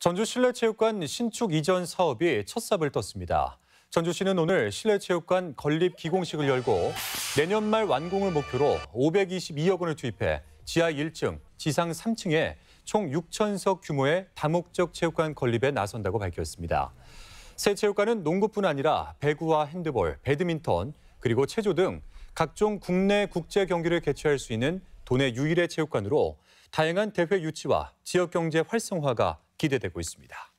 전주 실내체육관 신축 이전 사업이 첫삽을 떴습니다. 전주시는 오늘 실내체육관 건립 기공식을 열고 내년 말 완공을 목표로 522억 원을 투입해 지하 1층, 지상 3층에 총 6천석 규모의 다목적 체육관 건립에 나선다고 밝혔습니다. 새 체육관은 농구뿐 아니라 배구와 핸드볼, 배드민턴, 그리고 체조 등 각종 국내 국제 경기를 개최할 수 있는 도내 유일의 체육관으로 다양한 대회 유치와 지역 경제 활성화가 기대되고 있습니다.